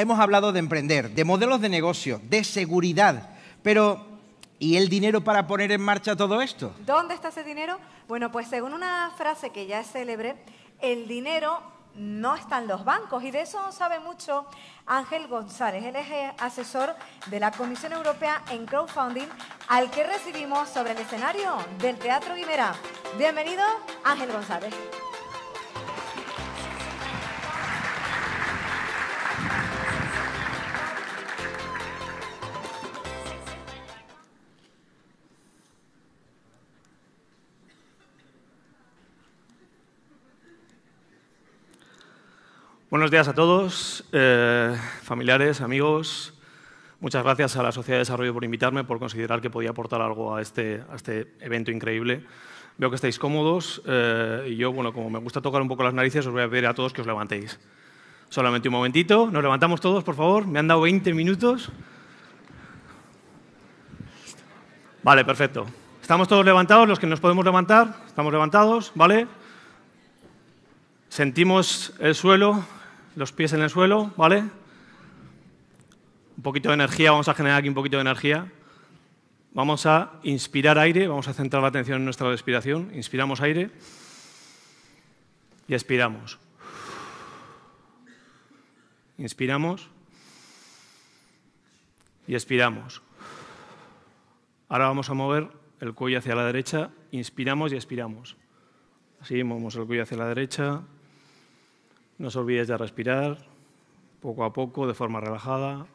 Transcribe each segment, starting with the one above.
hemos hablado de emprender, de modelos de negocio, de seguridad, pero ¿y el dinero para poner en marcha todo esto? ¿Dónde está ese dinero? Bueno, pues según una frase que ya es célebre, el dinero no está en los bancos. Y de eso sabe mucho Ángel González. el eje eh, asesor de la Comisión Europea en Crowdfunding, al que recibimos sobre el escenario del Teatro Guimera. Bienvenido, Ángel González. Buenos días a todos, eh, familiares, amigos. Muchas gracias a la Sociedad de Desarrollo por invitarme, por considerar que podía aportar algo a este, a este evento increíble. Veo que estáis cómodos eh, y yo, bueno, como me gusta tocar un poco las narices, os voy a pedir a todos que os levantéis. Solamente un momentito. Nos levantamos todos, por favor. Me han dado 20 minutos. Vale, perfecto. Estamos todos levantados, los que nos podemos levantar, estamos levantados, ¿vale? Sentimos el suelo, los pies en el suelo, ¿vale? Un poquito de energía, vamos a generar aquí un poquito de energía. Vamos a inspirar aire, vamos a centrar la atención en nuestra respiración. Inspiramos aire y expiramos. Inspiramos y expiramos. Ahora vamos a mover el cuello hacia la derecha, inspiramos y expiramos. Así movemos el cuello hacia la derecha, no os olvidéis de respirar poco a poco, de forma relajada.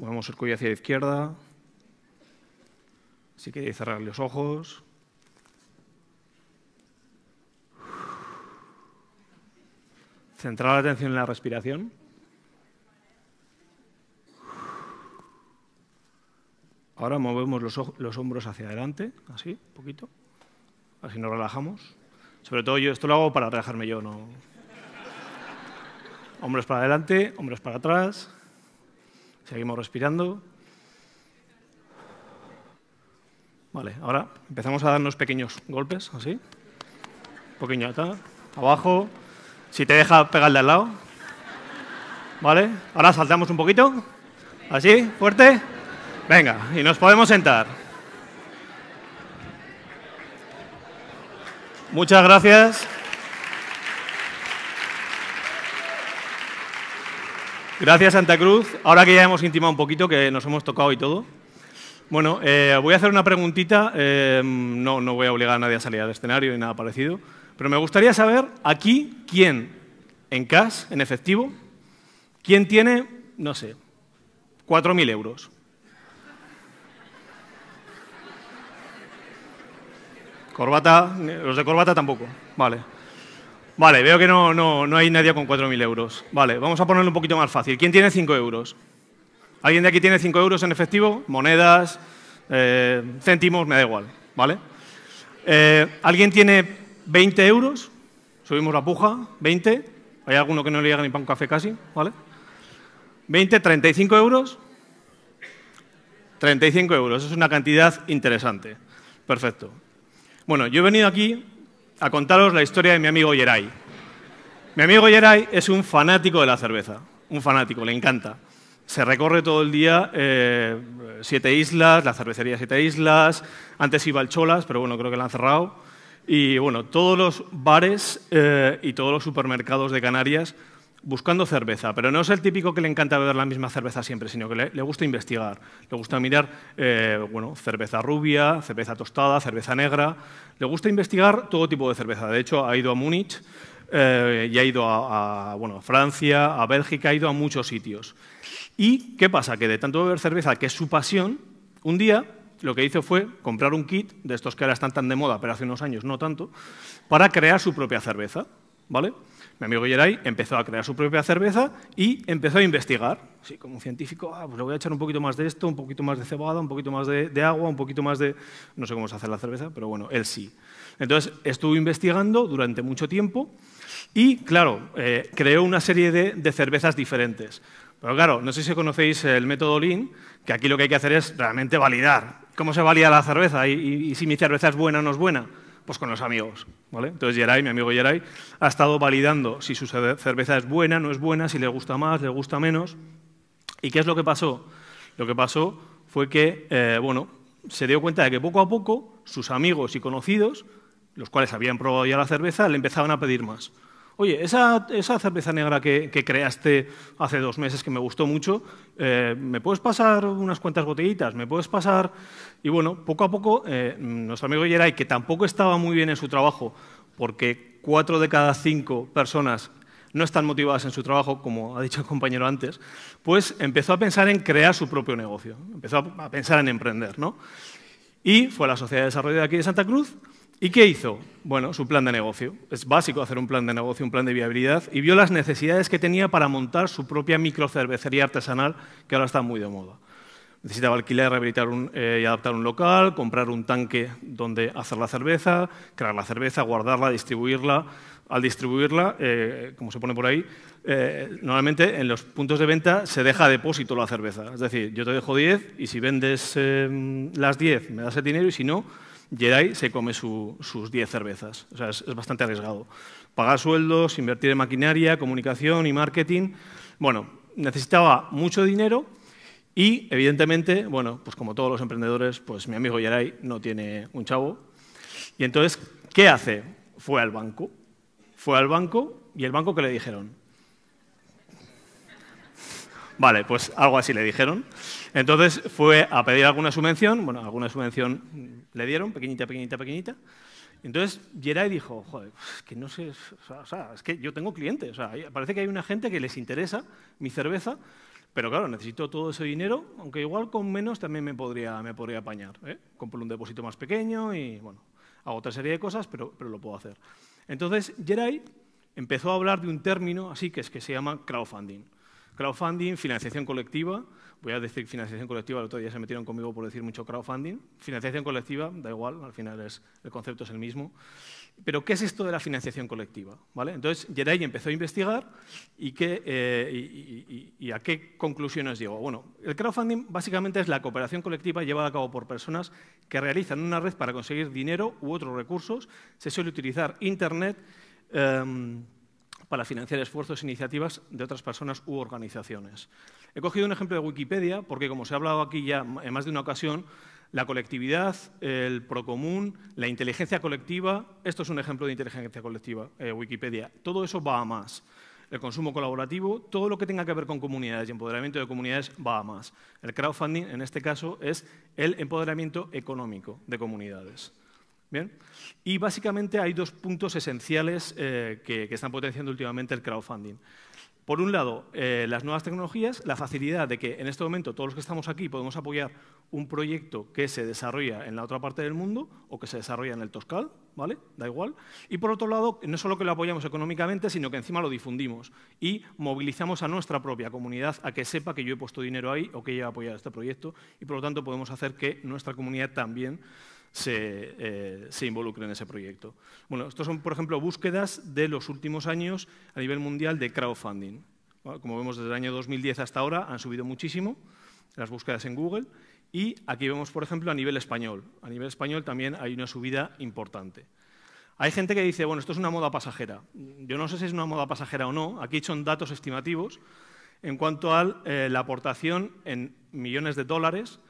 Movemos el cuello hacia la izquierda. Si queréis cerrar los ojos. Centrar la atención en la respiración. Ahora movemos los, los hombros hacia adelante, así, un poquito así nos relajamos. Sobre todo yo esto lo hago para relajarme yo, no. Hombros para adelante, hombros para atrás. Seguimos respirando. Vale, ahora empezamos a darnos pequeños golpes, así. Pequeño abajo. Si te deja, pegarle al lado. Vale, ahora saltamos un poquito. Así, fuerte. Venga, y nos podemos sentar. Muchas gracias. Gracias, Santa Cruz. Ahora que ya hemos intimado un poquito, que nos hemos tocado y todo. Bueno, eh, voy a hacer una preguntita. Eh, no, no voy a obligar a nadie a salir al escenario ni nada parecido. Pero me gustaría saber aquí quién, en cash, en efectivo, quién tiene, no sé, 4.000 euros. Corbata, los de corbata tampoco. Vale. Vale, veo que no, no, no hay nadie con 4.000 euros. Vale, vamos a ponerlo un poquito más fácil. ¿Quién tiene 5 euros? ¿Alguien de aquí tiene 5 euros en efectivo? Monedas, eh, céntimos, me da igual. ¿Vale? Eh, ¿Alguien tiene 20 euros? Subimos la puja, 20. Hay alguno que no le llega ni pan un café casi, ¿vale? 20, 35 euros. 35 euros, es una cantidad interesante. Perfecto. Bueno, yo he venido aquí a contaros la historia de mi amigo Yeray. Mi amigo Yeray es un fanático de la cerveza, un fanático, le encanta. Se recorre todo el día eh, Siete Islas, la cervecería Siete Islas, antes iba al Cholas, pero bueno, creo que la han cerrado. Y bueno, todos los bares eh, y todos los supermercados de Canarias buscando cerveza, pero no es el típico que le encanta beber la misma cerveza siempre, sino que le, gusta investigar, le gusta mirar eh, bueno, cerveza rubia, cerveza tostada, cerveza negra, le gusta investigar todo tipo de cerveza. De hecho, ha ido a Múnich eh, y ha ido a, Francia, a Bélgica, ha ido a muchos sitios. ¿Y qué pasa? Que de tanto beber cerveza, que es su pasión, un día lo que hizo fue comprar un kit, de estos que ahora están tan de moda, pero hace unos años no tanto, para crear su propia cerveza. ¿Vale? mi amigo Geray empezó a crear su propia cerveza y empezó a investigar. como un científico, ah, pues le voy a echar un poquito más de esto, un poquito más de cebada, un poquito más de, agua, un poquito más de... No sé cómo se hace la cerveza, pero bueno, él sí. Entonces, estuvo investigando durante mucho tiempo y, claro, eh, creó una serie de, cervezas diferentes. Pero claro, no sé si conocéis el método Lin, que aquí lo que hay que hacer es realmente validar. ¿Cómo se valida la cerveza y si mi cerveza es buena o no es buena? Pues con los amigos, ¿vale? Entonces Geray, mi amigo Geray, ha estado validando si su cerveza es buena, no es buena, si le gusta más, le gusta menos. ¿Y qué es lo que pasó? Lo que pasó fue que, eh, bueno, se dio cuenta de que poco a poco sus amigos y conocidos, los cuales habían probado ya la cerveza, le empezaban a pedir más. Oye, esa, esa cerveza negra que, creaste hace dos meses que me gustó mucho, eh, ¿me puedes pasar unas cuantas botellitas? ¿Me puedes pasar...? Y bueno, poco a poco, eh, nuestro amigo Yeray, que tampoco estaba muy bien en su trabajo, porque cuatro de cada cinco personas no están motivadas en su trabajo, como ha dicho el compañero antes, pues empezó a pensar en crear su propio negocio, empezó a pensar en emprender. ¿no? Y fue la Sociedad de Desarrollo de aquí de Santa Cruz ¿Y qué hizo? Bueno, su plan de negocio. Es básico hacer un plan de negocio, un plan de viabilidad, y vio las necesidades que tenía para montar su propia microcervecería artesanal, que ahora está muy de moda. Necesitaba alquilar, rehabilitar eh, y adaptar un local, comprar un tanque donde hacer la cerveza, crear la cerveza, guardarla, distribuirla. Al distribuirla, eh, como se pone por ahí, eh, normalmente en los puntos de venta se deja depósito la cerveza. Es decir, yo te dejo 10 y si vendes las 10 me das el dinero y si no, Yeray se come sus 10 cervezas. O sea, es, bastante arriesgado. Pagar sueldos, invertir en maquinaria, comunicación y marketing. Bueno, necesitaba mucho dinero y, evidentemente, bueno, pues como todos los emprendedores, pues mi amigo Yeray no tiene un chavo. Y entonces, ¿qué hace? Fue al banco. Fue al banco y el banco que le dijeron. Vale, pues algo así le dijeron. Entonces fue a pedir alguna subvención, bueno, alguna subvención le dieron, pequeñita, pequeñita, pequeñita. Entonces Geray dijo, joder, es que no sé, o sea, es que yo tengo clientes, o sea, parece que hay una gente que les interesa mi cerveza, pero claro, necesito todo ese dinero, aunque igual con menos también me podría, me podría apañar. ¿eh? Compro un depósito más pequeño y bueno, hago otra serie de cosas, pero, lo puedo hacer. Entonces Geray empezó a hablar de un término así que es que se llama crowdfunding. Crowdfunding, financiación colectiva, voy a decir financiación colectiva, el otro día se metieron conmigo por decir mucho crowdfunding. Financiación colectiva, da igual, al final es, el concepto es el mismo. Pero, ¿qué es esto de la financiación colectiva? ¿Vale? Entonces, Jedi empezó a investigar y, qué eh, a qué conclusiones llegó. Bueno, el crowdfunding básicamente es la cooperación colectiva llevada a cabo por personas que realizan una red para conseguir dinero u otros recursos. Se suele utilizar Internet. Em, para financiar esfuerzos e iniciativas de otras personas u organizaciones. He cogido un ejemplo de Wikipedia porque, como se ha hablado aquí ya en más de una ocasión, la colectividad, el procomún, la inteligencia colectiva, esto es un ejemplo de inteligencia colectiva, eh, Wikipedia, todo eso va a más. El consumo colaborativo, todo lo que tenga que ver con comunidades y empoderamiento de comunidades va a más. El crowdfunding, en este caso, es el empoderamiento económico de comunidades. ¿Bien? Y básicamente hay dos puntos esenciales eh, que, están potenciando últimamente el crowdfunding. Por un lado, eh, las nuevas tecnologías, la facilidad de que en este momento todos los que estamos aquí podemos apoyar un proyecto que se desarrolla en la otra parte del mundo o que se desarrolla en el Toscal, ¿vale? Da igual. Y por otro lado, no solo que lo apoyamos económicamente, sino que encima lo difundimos y movilizamos a nuestra propia comunidad a que sepa que yo he puesto dinero ahí o que ella he apoyado este proyecto y por lo tanto podemos hacer que nuestra comunidad también se, eh, en ese proyecto. Bueno, estos son, por ejemplo, búsquedas de los últimos años a nivel mundial de crowdfunding. Como vemos, desde el año 2010 hasta ahora han subido muchísimo las búsquedas en Google. Y aquí vemos, por ejemplo, a nivel español. A nivel español también hay una subida importante. Hay gente que dice, bueno, esto es una moda pasajera. Yo no sé si es una moda pasajera o no. Aquí son datos estimativos en cuanto a eh, la aportación en millones de dólares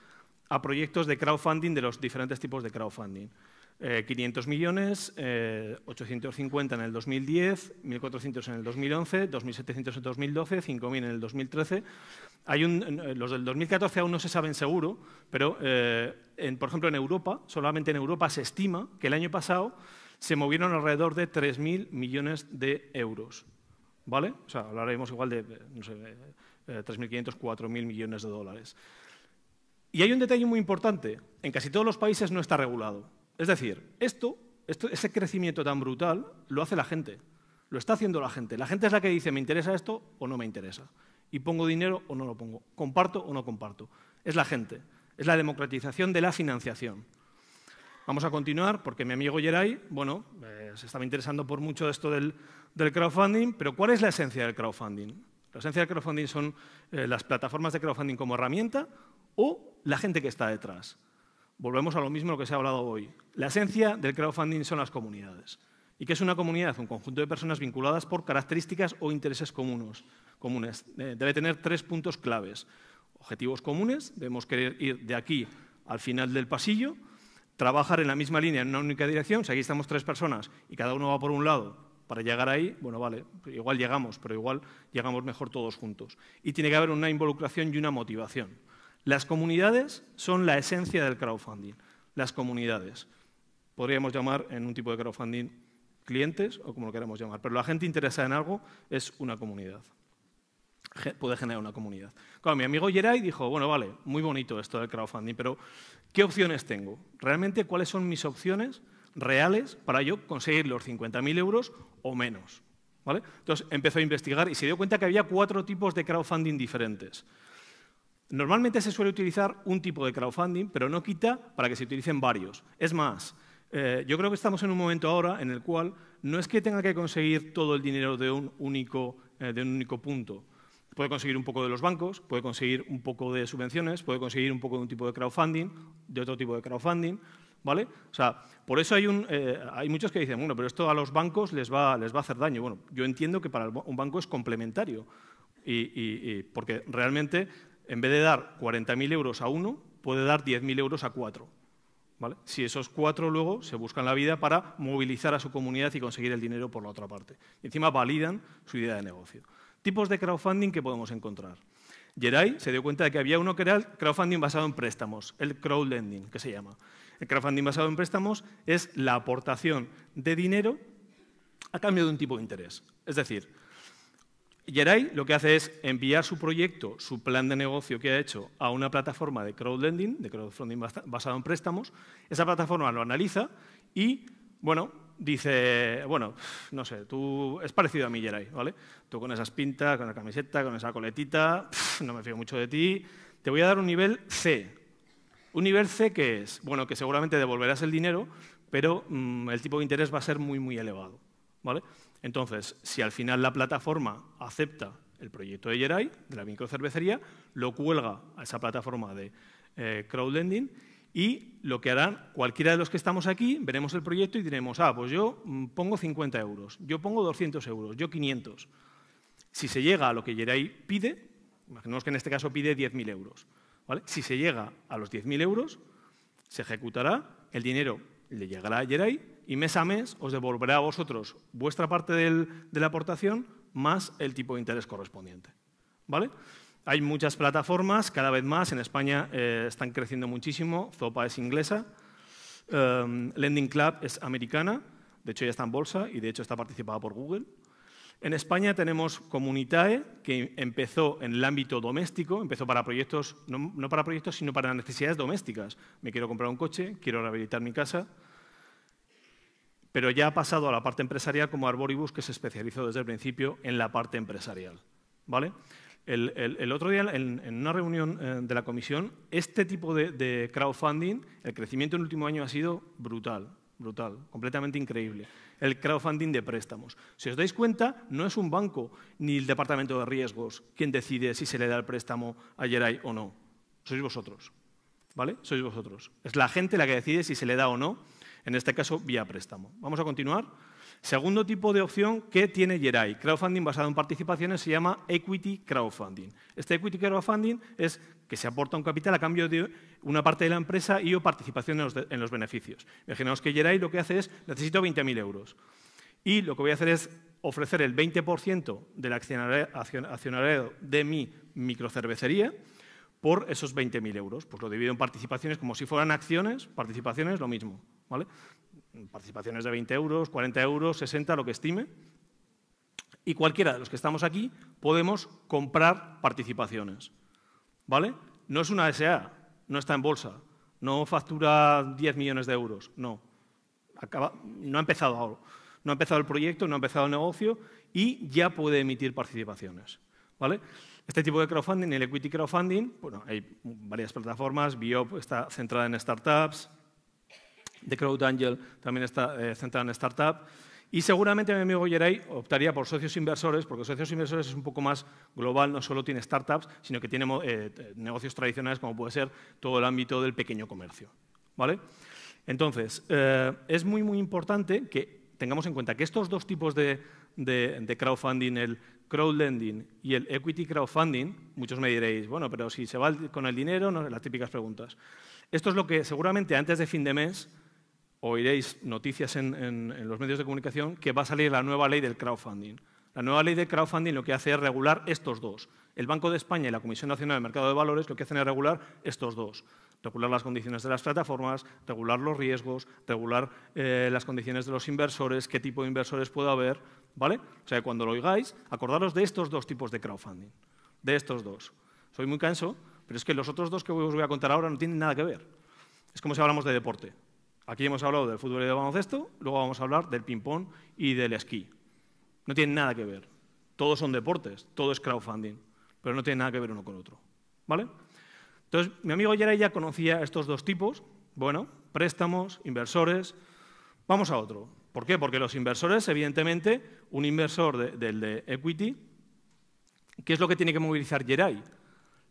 a proyectos de crowdfunding de los diferentes tipos de crowdfunding. 500 eh, millones, 850 eh, en el 2010, 1.400 en el 2011, 2.700 en el 2012, 5.000 en el 2013. Hay un, eh, los del 2014 aún no se saben seguro, pero, por ejemplo, en Europa, solamente en Europa se estima que el año pasado se movieron alrededor de 3.000 millones de euros. ¿Vale? O sea, hablaremos igual de, 3.500, 4.000 millones de dólares. Y hay un detalle muy importante, en casi todos los países no está regulado. Es decir, esto, ese crecimiento tan brutal lo hace la gente, lo está haciendo la gente. La gente es la que dice, me interesa esto o no me interesa, y pongo dinero o no lo pongo, comparto o no comparto. Es la gente, es la democratización de la financiación. Vamos a continuar porque mi amigo Geray, bueno, eh, se estaba interesando por mucho esto del, crowdfunding, pero ¿cuál es la esencia del crowdfunding? La esencia del crowdfunding son eh, las plataformas de crowdfunding como herramienta o la gente que está detrás. Volvemos a lo mismo que se ha hablado hoy. La esencia del crowdfunding son las comunidades. ¿Y qué es una comunidad? Un conjunto de personas vinculadas por características o intereses comunes. comunes. Eh, debe tener tres puntos claves. Objetivos comunes, debemos querer ir de aquí al final del pasillo, trabajar en la misma línea, en una única dirección. Si aquí estamos tres personas y cada uno va por un lado para llegar ahí, bueno, vale, igual llegamos, pero igual llegamos mejor todos juntos. Y tiene que haber una involucración y una motivación. Las comunidades son la esencia del crowdfunding. Las comunidades. Podríamos llamar en un tipo de crowdfunding clientes o como lo queramos llamar, pero la gente interesada en algo es una comunidad. puede generar una comunidad. mi amigo Geray dijo, bueno, vale, muy bonito esto del crowdfunding, pero ¿qué opciones tengo? ¿Realmente cuáles son mis opciones reales para yo conseguir los 50.000 euros o menos? ¿Vale? Entonces empezó a investigar y se dio cuenta que había cuatro tipos de crowdfunding diferentes. Normalmente se suele utilizar un tipo de crowdfunding, pero no quita para que se utilicen varios. Es más, eh, yo creo que estamos en un momento ahora en el cual no es que tenga que conseguir todo el dinero de un único, eh, de un único punto. Puede conseguir un poco de los bancos, puede conseguir un poco de subvenciones, puede conseguir un poco de un tipo de crowdfunding, de otro tipo de crowdfunding. ¿Vale? sea, por eso eh, hay, muchos que dicen, bueno, pero esto a los bancos les va, les va a hacer daño. Bueno, yo entiendo que para un banco es complementario, y porque realmente en vez de dar 40.000 euros a uno, puede dar 10.000 euros a cuatro. Si esos cuatro luego se buscan la vida para movilizar a su comunidad y conseguir el dinero por la otra parte. encima validan su idea de negocio. Tipos de crowdfunding que podemos encontrar. Geray se dio cuenta de que había uno que era el crowdfunding basado en préstamos, el crowdlending, que se llama. El crowdfunding basado en préstamos es la aportación de dinero a cambio de un tipo de interés. Es decir, Yeray lo que hace es enviar su proyecto, su plan de negocio que ha hecho a una plataforma de crowdlending, de crowdfunding basado en préstamos. Esa plataforma lo analiza y, bueno, dice, bueno, no sé, tú es parecido a mí, Yeray, ¿vale? Tú con esas pintas, con la camiseta, con esa coletita, no me fío mucho de ti. Te voy a dar un nivel C. Un nivel C que es, bueno, que seguramente devolverás el dinero, pero mm, el tipo de interés va a ser muy, muy elevado, ¿vale? Entonces, si al final la plataforma acepta el proyecto de Yeray, de la microcervecería, lo cuelga a esa plataforma de eh, crowdlending y lo que harán cualquiera de los que estamos aquí, veremos el proyecto y diremos, ah, pues yo mm, pongo 50 euros, yo pongo 200 euros, yo 500. Si se llega a lo que Yeray pide, imaginemos que en este caso pide 10.000 euros, Si se llega a los 10.000 euros, se ejecutará, el dinero le llegará a Yeray y mes a mes os devolverá a vosotros vuestra parte de la aportación más el tipo de interés correspondiente. ¿Vale? Hay muchas plataformas, cada vez más, en España eh, están creciendo muchísimo, Zopa es inglesa, em, Lending Club es americana, de hecho ya está en bolsa y de hecho está participada por Google. En España tenemos Comunitae, que empezó en el ámbito doméstico, empezó para proyectos, no para proyectos, sino para necesidades domésticas. Me quiero comprar un coche, quiero rehabilitar mi casa, pero ya ha pasado a la parte empresarial como Arboribus, que se especializó desde el principio en la parte empresarial. ¿vale? El, otro día, en, una reunión eh, de la comisión, este tipo de, crowdfunding, el crecimiento en el último año ha sido brutal, brutal, completamente increíble. El crowdfunding de préstamos. Si os dais cuenta, no es un banco ni el departamento de riesgos quien decide si se le da el préstamo a Geray o no. Sois vosotros. ¿Vale? Sois vosotros. Es la gente la que decide si se le da o no en este caso vía préstamo. Vamos a continuar. Segundo tipo de opción que tiene Yerai, crowdfunding basado en participaciones, se llama equity crowdfunding. Este equity crowdfunding es que se aporta un capital a cambio de una parte de la empresa y o participación en los, beneficios. Imaginemos que Yerai lo que hace es, necesito 20.000 euros. Y lo que voy a hacer es ofrecer el 20% del accionario de mi microcervecería, por esos 20.000 euros. Pues lo divido en participaciones como si fueran acciones, participaciones lo mismo. ¿vale? Participaciones de 20 euros, 40 euros, 60, lo que estime. Y cualquiera de los que estamos aquí podemos comprar participaciones. ¿Vale? No es una SA, no está en bolsa, no factura 10 millones de euros, no. no ha empezado ahora. No ha empezado el proyecto, no ha empezado el negocio y ya puede emitir participaciones. ¿Vale? Este tipo de crowdfunding, el equity crowdfunding, bueno, hay varias plataformas, Biop está centrada en startups, The Crowd Angel también está eh, centrada en startup, y seguramente mi amigo Geray optaría por socios inversores, porque socios inversores es un poco más global, no solo tiene startups, sino que tiene eh, negocios tradicionales como puede ser todo el ámbito del pequeño comercio. ¿vale? Entonces, eh, es muy, muy importante que tengamos en cuenta que estos dos tipos de, de crowdfunding, el, crowdlending y el equity crowdfunding, muchos me diréis, bueno, pero si se va con el dinero, no, las típicas preguntas. Esto es lo que seguramente antes de fin de mes oiréis noticias en, los medios de comunicación que va a salir la nueva ley del crowdfunding. La nueva ley del crowdfunding lo que hace es regular estos dos. El Banco de España y la Comisión Nacional de Mercado de Valores lo que hacen es regular estos dos. Regular las condiciones de las plataformas, regular los riesgos, regular eh, las condiciones de los inversores, qué tipo de inversores puede haber, ¿vale? O sea, cuando lo oigáis, acordaros de estos dos tipos de crowdfunding, de estos dos. Soy muy canso, pero es que los otros dos que os voy a contar ahora no tienen nada que ver. Es como si hablamos de deporte. Aquí hemos hablado del fútbol y del baloncesto, luego vamos a hablar del ping-pong y del esquí. No tienen nada que ver. Todos son deportes, todo es crowdfunding, pero no tienen nada que ver uno con otro, ¿vale? Entonces, mi amigo Yara ya conocía estos dos tipos, bueno, préstamos, inversores. Vamos a otro, ¿Por qué? Porque los inversores, evidentemente, un inversor del de equity, ¿qué es lo que tiene que movilizar Geray?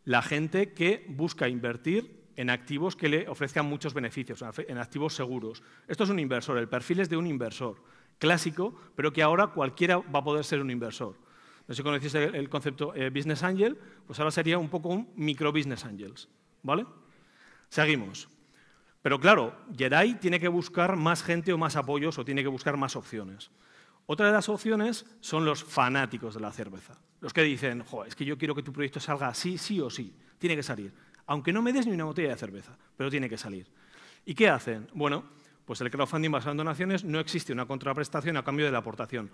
La gente que busca invertir en activos que le ofrezcan muchos beneficios, en activos seguros. Esto es un inversor, el perfil es de un inversor clásico, pero que ahora cualquiera va a poder ser un inversor. No sé si conocéis el concepto eh, business angel, pues ahora sería un poco un micro business angels, ¿vale? Seguimos. Pero claro, Jedi tiene que buscar más gente o más apoyos o tiene que buscar más opciones. Otra de las opciones son los fanáticos de la cerveza. Los que dicen, jo, es que yo quiero que tu proyecto salga así, sí o sí. Tiene que salir. Aunque no me des ni una botella de cerveza, pero tiene que salir. ¿Y qué hacen? Bueno, pues el crowdfunding basado en donaciones no existe una contraprestación a cambio de la aportación.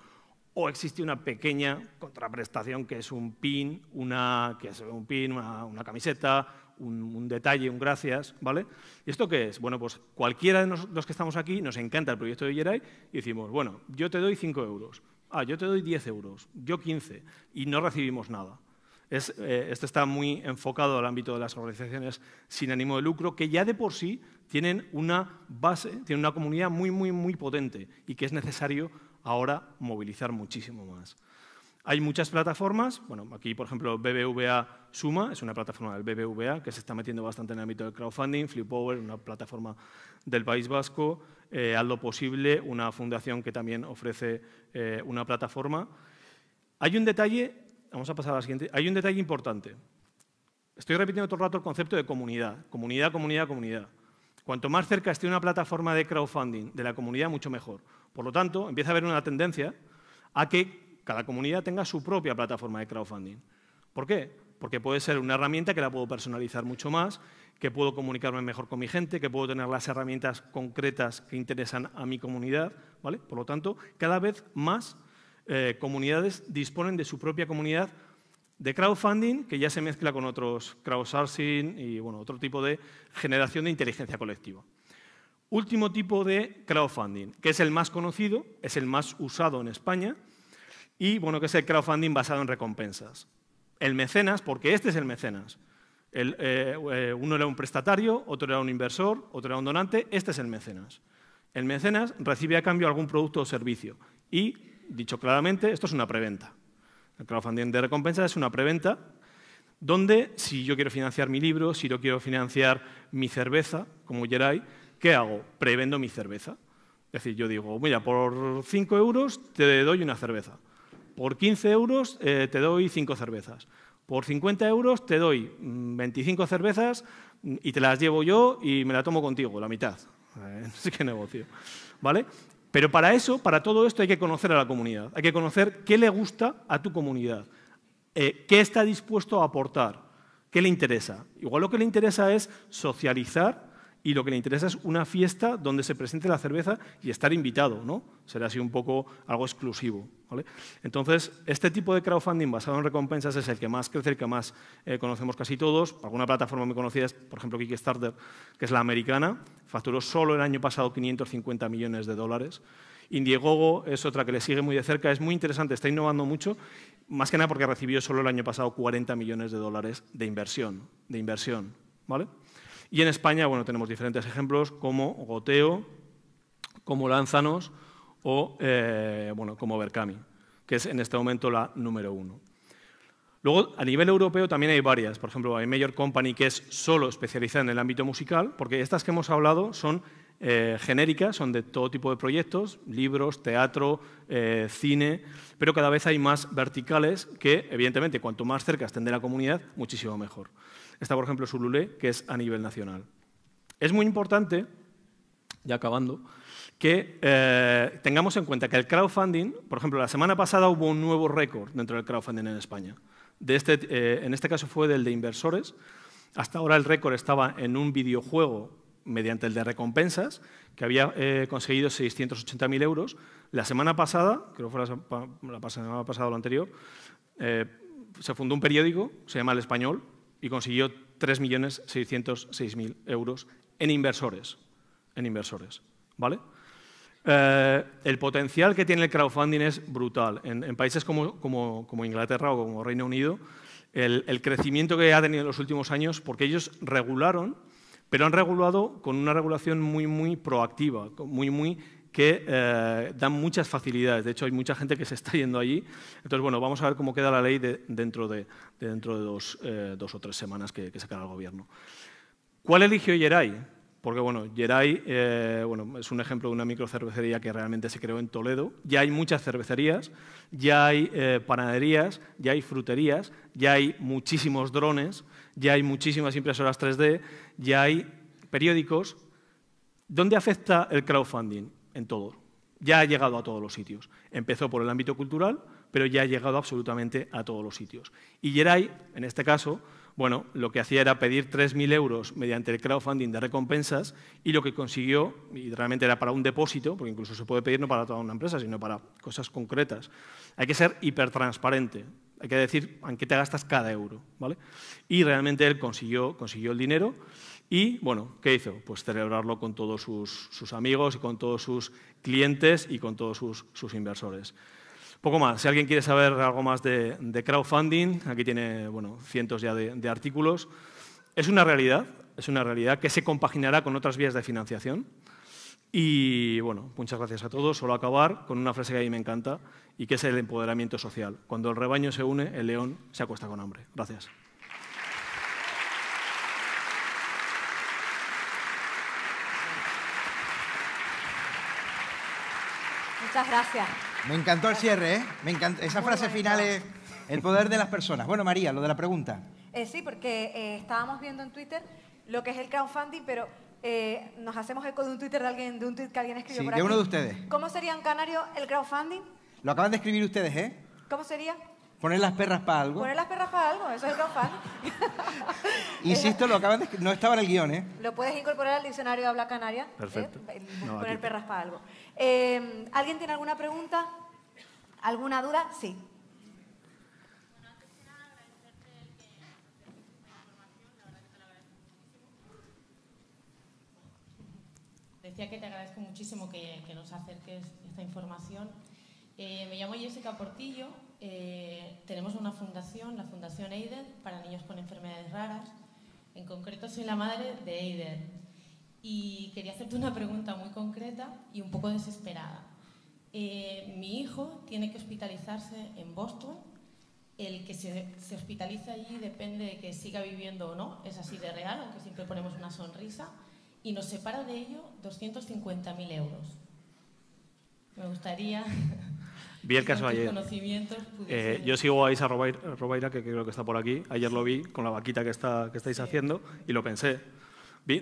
O existe una pequeña contraprestación que es un pin, una, que un pin, una camiseta, un, detalle, un gracias, ¿vale? ¿Y esto qué es? Bueno, pues cualquiera de los que estamos aquí nos encanta el proyecto de Yerai, y decimos, bueno, yo te doy 5 euros, ah, yo te doy 10 euros, yo 15, y no recibimos nada. Es, eh, esto está muy enfocado al ámbito de las organizaciones sin ánimo de lucro, que ya de por sí tienen una base, tienen una comunidad muy, muy, muy potente y que es necesario ahora movilizar muchísimo más. Hay muchas plataformas, bueno, aquí por ejemplo BBVA Suma, es una plataforma del BBVA que se está metiendo bastante en el ámbito del crowdfunding, Flipower, una plataforma del País Vasco, eh, Aldo Posible, una fundación que también ofrece eh, una plataforma. Hay un detalle, vamos a pasar a la siguiente, hay un detalle importante. Estoy repitiendo todo el rato el concepto de comunidad, comunidad, comunidad, comunidad. Cuanto más cerca esté una plataforma de crowdfunding de la comunidad, mucho mejor. Por lo tanto, empieza a haber una tendencia a que cada comunidad tenga su propia plataforma de crowdfunding. ¿Por qué? Porque puede ser una herramienta que la puedo personalizar mucho más, que puedo comunicarme mejor con mi gente, que puedo tener las herramientas concretas que interesan a mi comunidad. ¿vale? Por lo tanto, cada vez más eh, comunidades disponen de su propia comunidad de crowdfunding que ya se mezcla con otros crowdsourcing y bueno, otro tipo de generación de inteligencia colectiva. Último tipo de crowdfunding, que es el más conocido, es el más usado en España, y bueno, que es el crowdfunding basado en recompensas. El mecenas, porque este es el mecenas. Eh, eh, uno era un prestatario, otro era un inversor, otro era un donante, este es el mecenas. El mecenas recibe a cambio algún producto o servicio y, dicho claramente, esto es una preventa. El crowdfunding de recompensas es una preventa donde si yo quiero financiar mi libro, si yo quiero financiar mi cerveza, como Geray, ¿qué hago? Prevendo mi cerveza. Es decir, yo digo, mira, por 5 euros te doy una cerveza por 15 eh, euros te doy 5 mm, cervezas. Por 50 euros te doy 25 cervezas y te las llevo yo y me la tomo contigo, la mitad. que negocio. ¿Vale? Pero para eso, para todo esto, hay que conocer a la comunidad. Hay que conocer qué le gusta a tu comunidad, eh, qué está dispuesto a aportar, qué le interesa. Igual lo que le interesa es socializar y lo que le interesa es una fiesta donde se presente la cerveza y estar invitado, ¿no? Será así un poco algo exclusivo, ¿vale? Entonces, este tipo de crowdfunding basado en recompensas es el que más crece, el que más eh, conocemos casi todos. Alguna plataforma muy conocida es, por ejemplo, Kickstarter, que es la americana. Facturó solo el año pasado 550 millones de dólares. Indiegogo es otra que le sigue muy de cerca, es muy interesante, está innovando mucho, más que nada porque recibió solo el año pasado 40 millones de dólares de inversión, de inversión, ¿vale? Y en España, bueno, tenemos diferentes ejemplos como Goteo, como Lanzanos o, eh, como BerCami, que es en este momento la número uno. Luego, a nivel europeo también hay varias. Por ejemplo, hay Major Company, que es solo especializada en el ámbito musical, porque estas que hemos hablado son eh, genéricas, son de todo tipo de proyectos, libros, teatro, eh, cine, pero cada vez hay más verticales que, evidentemente, cuanto más cerca estén de la comunidad, muchísimo mejor. Está, por ejemplo, Surulé, que es a nivel nacional. Es muy importante, ya acabando, que eh, tengamos en cuenta que el crowdfunding, por ejemplo, la semana pasada hubo un nuevo récord dentro del crowdfunding en España. Este, eh, en este caso fue del de inversores. Hasta ahora el récord estaba en un videojuego mediante el de recompensas, que había eh, conseguido 680.000 euros. La semana pasada, creo que fue la, la semana pasada o la anterior, se fundó un periódico, se llama El Español, y consiguió 3.606.000 euros en inversores. En inversores ¿vale? Eh, el potencial que tiene el crowdfunding es brutal. En, países como, Inglaterra o como Reino Unido, el, el, crecimiento que ha tenido en los últimos años, porque ellos regularon, pero han regulado con una regulación muy, muy proactiva, muy, muy que eh, dan muchas facilidades. De hecho, hay mucha gente que se está yendo allí. Entonces, bueno, vamos a ver cómo queda la ley dentro, de, dentro de eh, dos, o tres semanas que, se sacará el gobierno. ¿Cuál eligió Geray? Porque, bueno, Yeray eh, es un ejemplo de una microcervecería que realmente se creó en Toledo. Ya hay muchas cervecerías, ya hay panaderías, ya hay fruterías, ya hay muchísimos drones, ya hay muchísimas impresoras 3D, ya hay periódicos. ¿Dónde afecta el crowdfunding? en todo. Ya ha llegado a todos los sitios. Empezó por el ámbito cultural, pero ya ha llegado absolutamente a todos los sitios. Y Geray, en este caso, bueno, lo que hacía era pedir 3.000 euros mediante el crowdfunding de recompensas y lo que consiguió, y realmente era para un depósito, porque incluso se puede pedir no para toda una empresa, sino para cosas concretas. Hay que ser hipertransparente, hay que decir en qué te gastas cada euro, ¿vale? Y realmente él consiguió el dinero y, bueno, ¿qué hizo? Pues celebrarlo con todos sus, amigos y con todos sus clientes y con todos sus, inversores. Poco más, si alguien quiere saber algo más de, crowdfunding, aquí tiene bueno, cientos ya de, de, artículos. Es una realidad, es una realidad que se compaginará con otras vías de financiación. Y bueno, muchas gracias a todos. Solo acabar con una frase que a mí me encanta y que es el empoderamiento social. Cuando el rebaño se une, el león se acuesta con hambre. Gracias. Muchas gracias. Me encantó el cierre, ¿eh? Me encantó. Esa frase final es el poder de las personas. Bueno, María, lo de la pregunta. Eh, sí, porque eh, estábamos viendo en Twitter lo que es el crowdfunding, pero eh, nos hacemos eco de un Twitter de alguien, de un que alguien escribió sí, de uno de ustedes. ¿Cómo sería en canario el crowdfunding? Lo acaban de escribir ustedes, ¿eh? ¿Cómo sería? Poner las perras para algo. Poner las perras para algo, eso es lo fácil. Insisto, lo acaban de... No estaba en el guión, ¿eh? Lo puedes incorporar al diccionario de habla canaria. Perfecto. Eh, eh, poner perras para algo. Eh, ¿Alguien tiene alguna pregunta? ¿Alguna duda? Sí. Decía que te agradezco muchísimo que, que nos acerques esta información. me llamo Jessica Portillo, eh, tenemos una fundación, la Fundación Eider, para niños con enfermedades raras. En concreto, soy la madre de Eider. Y quería hacerte una pregunta muy concreta y un poco desesperada. Eh, mi hijo tiene que hospitalizarse en Boston. El que se, se hospitaliza allí depende de que siga viviendo o no, es así de real, aunque siempre ponemos una sonrisa, y nos separa de ello 250.000 euros. Me gustaría Vi el caso ayer. Eh, yo sigo a Isa Robaira, que creo que está por aquí. Ayer lo vi con la vaquita que, estáis haciendo y lo pensé.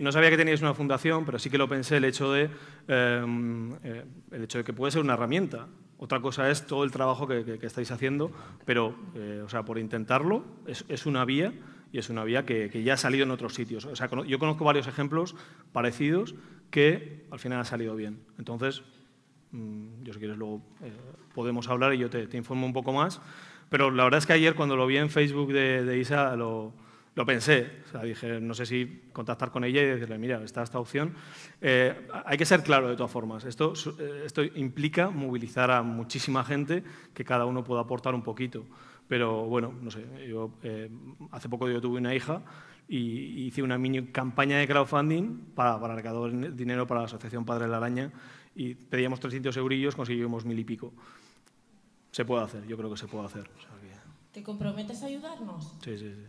no sabía que teníais una fundación, pero sí que lo pensé el hecho de, em, eh, el hecho de que puede ser una herramienta. Otra cosa es todo el trabajo que, estáis haciendo, pero eh, o sea, por intentarlo es, una vía y es una vía que, ya ha salido en otros sitios. yo conozco varios ejemplos parecidos que al final ha salido bien. Entonces, Mm, yo si quieres luego eh, podemos hablar y yo te, informo un poco más. Pero la verdad es que ayer cuando lo vi en Facebook de, Isa lo, lo pensé. O sea, dije, no sé si contactar con ella y decirle, mira, está esta opción. Eh, hay que ser claro de todas formas. Esto, eh, esto implica movilizar a muchísima gente que cada uno pueda aportar un poquito. Pero bueno, no sé, hace poco yo tuve una hija y hice una mini campaña de crowdfunding para, para dinero para la Asociación Padre de la Araña y pedíamos 300 eurillos, conseguimos mil y pico. Se puede hacer, yo creo que se puede hacer. ¿Te comprometes a ayudarnos? Sí, sí, sí.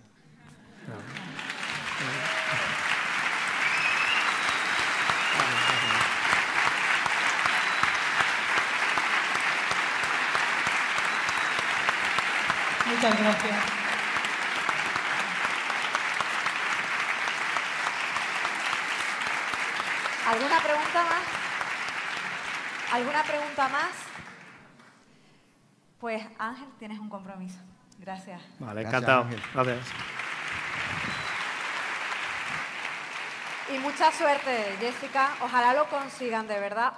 Muchas gracias. ¿Alguna pregunta más? ¿Alguna pregunta más? Pues Ángel, tienes un compromiso. Gracias. Vale, encantado. Gracias. Y mucha suerte, Jessica. Ojalá lo consigan de verdad.